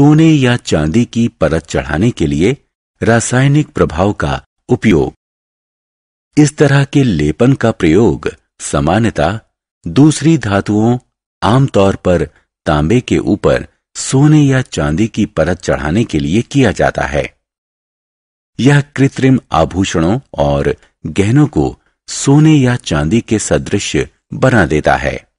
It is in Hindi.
सोने या चांदी की परत चढ़ाने के लिए रासायनिक प्रभाव का उपयोग इस तरह के लेपन का प्रयोग सामान्यता दूसरी धातुओं आमतौर पर तांबे के ऊपर सोने या चांदी की परत चढ़ाने के लिए किया जाता है यह कृत्रिम आभूषणों और गहनों को सोने या चांदी के सदृश बना देता है